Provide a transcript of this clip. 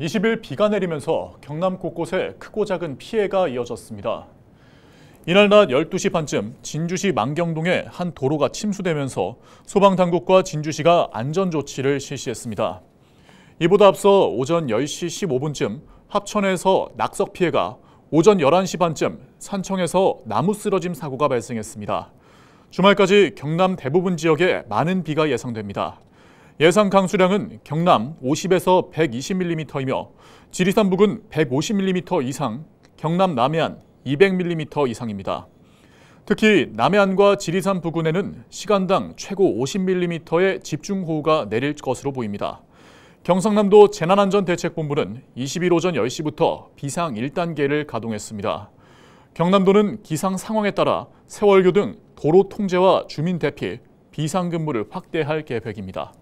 20일 비가 내리면서 경남 곳곳에 크고 작은 피해가 이어졌습니다. 이날 낮 12시 반쯤 진주시 만경동의 한 도로가 침수되면서 소방당국과 진주시가 안전조치를 실시했습니다. 이보다 앞서 오전 10시 15분쯤 합천에서 낙석 피해가 오전 11시 반쯤 산청에서 나무 쓰러짐 사고가 발생했습니다. 주말까지 경남 대부분 지역에 많은 비가 예상됩니다. 예상 강수량은 경남 50에서 120mm이며 지리산 부근 150mm 이상, 경남 남해안 200mm 이상입니다. 특히 남해안과 지리산 부근에는 시간당 최고 50mm의 집중호우가 내릴 것으로 보입니다. 경상남도 재난안전대책본부는 20일 오전 10시부터 비상 1단계를 가동했습니다. 경남도는 기상 상황에 따라 세월교 등 도로 통제와 주민 대피, 비상근무를 확대할 계획입니다.